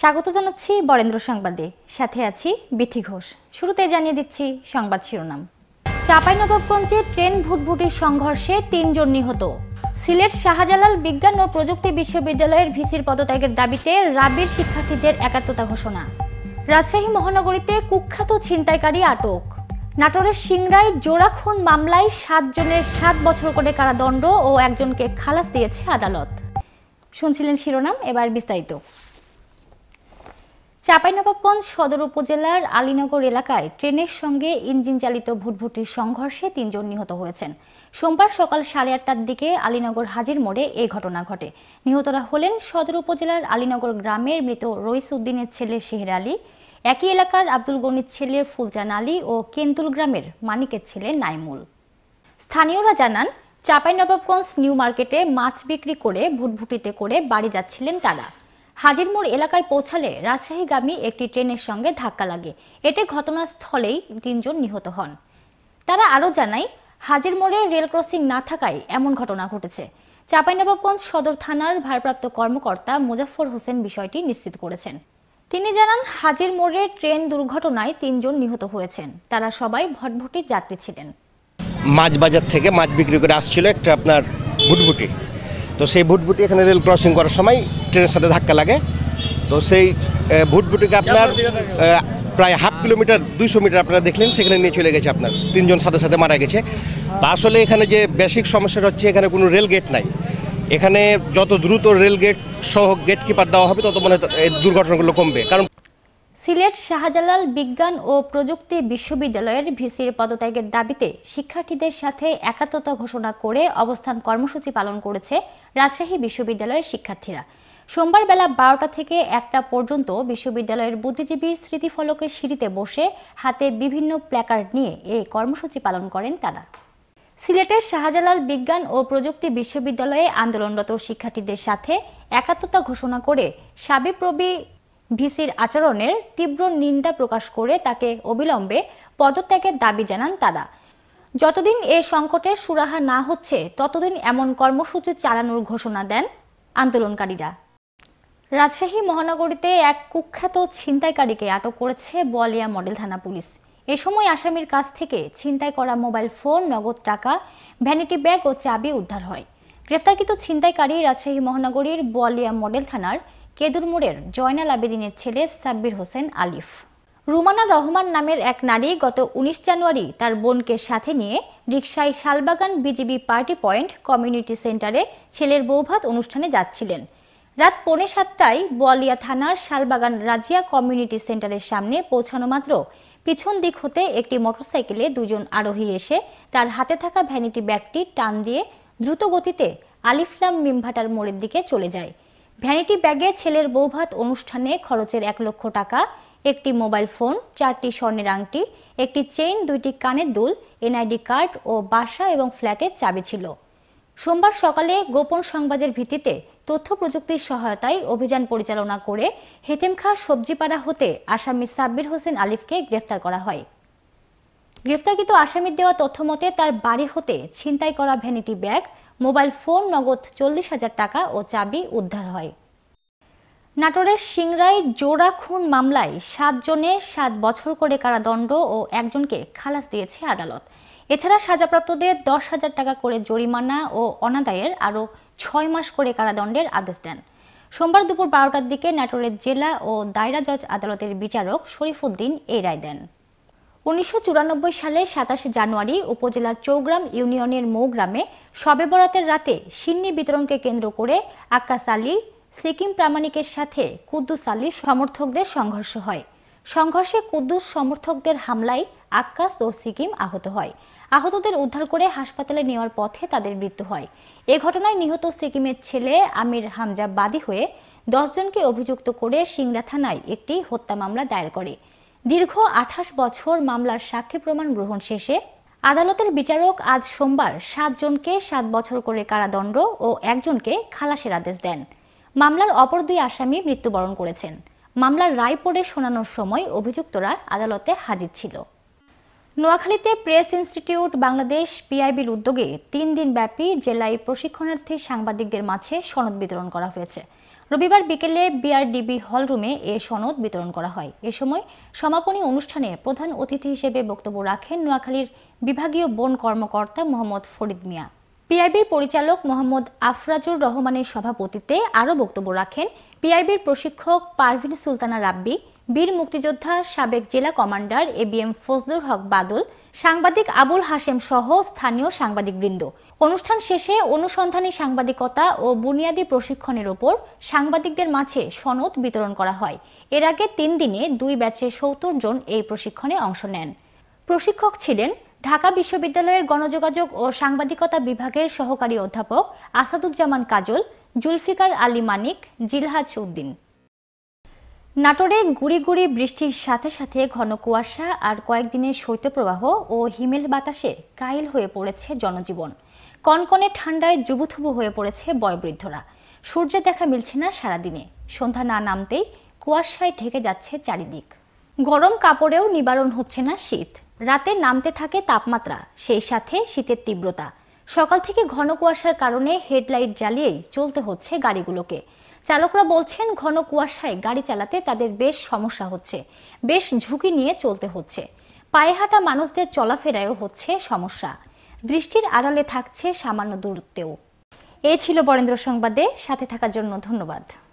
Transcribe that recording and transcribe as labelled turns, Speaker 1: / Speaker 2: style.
Speaker 1: স্বাগত জানাচ্ছি বরেন্দ্র সংবাদে সাথে আছি বিথি ঘোষ শুরুতে জানিয়ে দিচ্ছি সংবাদ শিরোনাম চাঁপাইনবাবগঞ্জে ট্রেন ভুটভুটির সংঘর্ষে তিনজন নিহত সিলেট শাহজালাল বিজ্ঞান ও প্রযুক্তি বিশ্ববিদ্যালয়ের ভিসির পদত্যাগের দাবিতে রাবির শিক্ষার্থীদের একাত্মতা ঘোষণা রাজশাহী মহানগরীতে কুখ্যাত ছিনতাইকারী আটক নাটোরের সিংড়ায় জোড়া খুন মামলায় সাতজনের সাত বছর করে কারাদণ্ড ও একজনকে খালাস দিয়েছে আদালত শুনছিলেন শিরোনাম এবার বিস্তারিত চাঁপাইনবাবগঞ্জ সদর উপজেলার আলীনগর এলাকায় ট্রেনের সঙ্গে ইঞ্জিন চালিত ভুটভুটির সংঘর্ষে তিনজন নিহত হয়েছেন সোমবার সকাল সাড়ে আটটার দিকে আলীনগর হাজির মোড়ে এ ঘটনা ঘটে নিহতরা হলেন সদর উপজেলার আলীনগর গ্রামের মৃত রইস উদ্দিনের ছেলে শেহের আলী একই এলাকার আব্দুল গণিত ছেলে ফুলজান আলী ও কেন্দুল গ্রামের মানিকের ছেলে নাইমুল স্থানীয়রা জানান চাঁপাইনবাবগঞ্জ নিউ মার্কেটে মাছ বিক্রি করে ভুটভুটিতে করে বাড়ি যাচ্ছিলেন তারা হাজিরমোড় এলাকায় পৌঁছালে রাজশাহীগামী একটি ট্রেনের সঙ্গে ধাক্কা লাগে এতে ঘটনাস্থলেই তিনজন নিহত হন তারা আরও জানায় হাজির মোড়ে রেল ক্রসিং না থাকায় এমন ঘটনা ঘটেছে চাঁপাইনবাবগঞ্জ সদর থানার ভারপ্রাপ্ত কর্মকর্তা মুজাফর হোসেন বিষয়টি নিশ্চিত করেছেন তিনি জানান হাজির মোড়ে ট্রেন দুর্ঘটনায় তিনজন নিহত হয়েছেন তারা সবাই ভটভটি যাত্রী ছিলেন মাছ বাজার থেকে মাছ বিক্রি করে আসছিল একটা আপনার ভুটভুটি তো সেই ভুটভুটি এখানে রেল ক্রসিং করার সময় ট্রেনের সাথে ধাক্কা লাগে তো সেই ভুটভুটিকে আপনার প্রায় হাফ কিলোমিটার দুইশো মিটার আপনারা দেখলেন সেখানে নিয়ে চলে গেছে আপনার তিনজন সাথে সাথে মারা গেছে তা আসলে এখানে যে বেসিক সমস্যাটা হচ্ছে এখানে কোনো রেল গেট নাই এখানে যত দ্রুত রেল গেট সহ গেট কিপার দেওয়া হবে তত মনে এই দুর্ঘটনাগুলো কমবে কারণ সিলেট শাহজালাল বিজ্ঞান ও প্রযুক্তি বিশ্ববিদ্যালয়ের ভিসির পদত্যাগের দাবিতে শিক্ষার্থীদের সাথে একাত্মতা ঘোষণা করে অবস্থান কর্মসূচি পালন করেছে রাজশাহী বিশ্ববিদ্যালয়ের শিক্ষার্থীরা সোমবার বেলা বারোটা থেকে একটা পর্যন্ত বিশ্ববিদ্যালয়ের বুদ্ধিজীবী স্মৃতিফলকের সিঁড়িতে বসে হাতে বিভিন্ন প্ল্যাকার্ড নিয়ে এই কর্মসূচি পালন করেন তারা সিলেটের শাহজালাল বিজ্ঞান ও প্রযুক্তি বিশ্ববিদ্যালয়ে আন্দোলনরত শিক্ষার্থীদের সাথে একাত্মতা ঘোষণা করে সাবিপ্রবি ভিসির আচরণের তীব্র নিন্দা প্রকাশ করে তাকে অবিলম্বে পদত্যাগের দাবি জানান তারা যতদিন এ সংকটের সুরাহা না হচ্ছে ততদিন এমন কর্মসূচি চালানোর ঘোষণা দেন আন্দোলনকারীরা রাজশাহী মহানগরীতে এক কুখ্যাত ছিনতাইকারীকে আটক করেছে বলিয়া মডেল থানা পুলিশ এ সময় আসামির কাছ থেকে ছিনতাই করা মোবাইল ফোন নগদ টাকা ভ্যানিটি ব্যাগ ও চাবি উদ্ধার হয় গ্রেফতারকৃত ছিনতাইকারী রাজশাহী মহানগরীর বলিয়া মডেল থানার কেদুরমোড়ের জয়নাল আবেদিনের ছেলে সাব্বির হোসেন আলিফ রুমানা রহমান নামের এক নারী গত উনিশ জানুয়ারি তার বোনকে সাথে নিয়ে রিকশায় Shalbagan BGB party point community সেন্টারে ছেলের বৌভাত অনুষ্ঠানে যাচ্ছিলেন রাত পৌনে সাতটায় বোয়ালিয়া থানার শালবাগান রাজিয়া কমিউনিটি সেন্টারের সামনে পৌঁছানো মাত্র পিছন দিক হতে একটি মোটরসাইকেলে দুজন আরোহী এসে তার হাতে থাকা ভ্যানিটি ব্যাগটি টান দিয়ে দ্রুত গতিতে আলিফলাম মিমভাটার মোড়ের দিকে চলে যায় ভ্যানিটি ব্যাগে ছেলের বৌভাত অনুষ্ঠানে খরচের এক লক্ষ টাকা একটি মোবাইল ফোন চারটি স্বর্ণের আংটি একটি চেইন দুইটি কানের দুল এনআইডি কার্ড ও বাসা এবং ফ্ল্যাটের চাবি ছিল সোমবার সকালে গোপন সংবাদের ভিত্তিতে তথ্য প্রযুক্তির সহায়তায় অভিযান পরিচালনা করে হেতেমখা সবজিপাড়া হতে আসামি সাব্বির হোসেন আলিফকে গ্রেফতার করা হয় গ্রেফতারকৃত আসামির দেওয়া তথ্য মতে তার বাড়ি হতে ছিনতাই করা ভ্যানিটি ব্যাগ মোবাইল ফোন নগদ চল্লিশ হাজার টাকা ও চাবি উদ্ধার হয় নাটোরের সিংরাই জোড়া খুন মামলায় সাতজনে সাত বছর করে কারাদণ্ড ও একজনকে খালাস দিয়েছে আদালত এছাড়া সাজাপ্রাপ্তদের দশ হাজার টাকা করে জরিমানা ও অনাদায়ের আরও ছয় মাস করে কারাদণ্ডের আদেশ দেন সোমবার দুপুর বারোটার দিকে নাটোরের জেলা ও দায়রা জজ আদালতের বিচারক শরীফুদ্দিন এই রায় দেন উনিশশো সালে সাতাশে জানুয়ারি উপজেলার চৌগ্রাম ইউনিয়নের মৌগ্রামে শবে বরাতের রাতে সিন্নি বিতরণকে কেন্দ্র করে আক্কাস আলী সিকিম প্রামাণিকের সাথে কুদ্দুস আলীর সমর্থকদের সংঘর্ষ হয় সংঘর্ষে কুদ্দুস সমর্থকদের হামলায় আক্কাস ও সিকিম আহত হয় আহতদের উদ্ধার করে হাসপাতালে নেওয়ার পথে তাদের মৃত্যু হয় এ ঘটনায় নিহত সিকিমের ছেলে আমির হামজা বাদী হয়ে দশজনকে অভিযুক্ত করে সিংড়া থানায় একটি হত্যা মামলা দায়ের করে দীর্ঘ আঠাশ বছর মামলার সাক্ষী প্রমাণ গ্রহণ শেষে আদালতের বিচারক আজ সোমবার সাতজনকে সাত বছর করে কারাদণ্ড ও একজনকে খালাসের আদেশ দেন মামলার অপর দুই আসামি মৃত্যুবরণ করেছেন মামলার রায় পড়ে শোনানোর সময় অভিযুক্তরা আদালতে হাজির ছিল নোয়াখালীতে প্রেস ইনস্টিটিউট বাংলাদেশ পিআইবির উদ্যোগে তিন দিনব্যাপী জেলায় প্রশিক্ষণার্থী সাংবাদিকদের মাঝে সনদ বিতরণ করা হয়েছে রবিবার বিকেলে বিআরডিবি হলরুমে এ সনদ বিতরণ করা হয় এ সময় সমাপনী অনুষ্ঠানে প্রধান অতিথি হিসেবে বক্তব্য রাখেন নোয়াখালীর বিভাগীয় বন কর্মকর্তা মোহাম্মদ ফরিদ মিয়া পিআইবির পরিচালক মোহাম্মদ আফরাজুর রহমানের সভাপতিত্বে আরও বক্তব্য রাখেন পিআইবির প্রশিক্ষক পারভিন সুলতানা রাব্বি বীর মুক্তিযোদ্ধা সাবেক জেলা commander A B M Fazlur Haque Badal সাংবাদিক আবুল হাশেম সহ স্থানীয় সাংবাদিকবৃন্দ অনুষ্ঠান শেষে অনুসন্ধানী সাংবাদিকতা ও বুনিয়াদি প্রশিক্ষণের ওপর সাংবাদিকদের মাঝে সনদ বিতরণ করা হয় এর আগে তিন দিনে দুই ব্যাচে সত্তর জন এই প্রশিক্ষণে অংশ নেন প্রশিক্ষক ছিলেন ঢাকা বিশ্ববিদ্যালয়ের গণযোগাযোগ ও সাংবাদিকতা বিভাগের সহকারী অধ্যাপক আসাদুজ্জামান কাজল জুলফিকার আলী মানিক জিলহাজ উদ্দিন নাটোরে গুড়ি গুড়ি বৃষ্টির সাথে সাথে ঘন কুয়াশা আর কয়েকদিনের শৈত্যপ্রবাহ ও হিমেল বাতাসে কাইল হয়ে পড়েছে জনজীবন কনকনে ঠান্ডায় যুবথুবু হয়ে পড়েছে বয়োবৃদ্ধরা সূর্যের দেখা মিলছে না সারাদিনে সন্ধ্যা না নামতেই কুয়াশায় ঢেকে যাচ্ছে চারিদিক গরম কাপড়েও নিবারণ হচ্ছে না শীত রাতে নামতে থাকে তাপমাত্রা সেই সাথে শীতের তীব্রতা সকাল থেকে ঘন কুয়াশার কারণে হেডলাইট জ্বালিয়েই চলতে হচ্ছে গাড়িগুলোকে চালকরা বলছেন ঘন কুয়াশায় গাড়ি চালাতে তাদের বেশ সমস্যা হচ্ছে বেশ ঝুঁকি নিয়ে চলতে হচ্ছে পায়ে হাঁটা মানুষদের চলাফেরায়ও হচ্ছে সমস্যা দৃষ্টির আড়ালে থাকছে সামান্য দূরত্বেও এ ছিল বরেন্দ্র সংবাদে সাথে থাকার জন্য ধন্যবাদ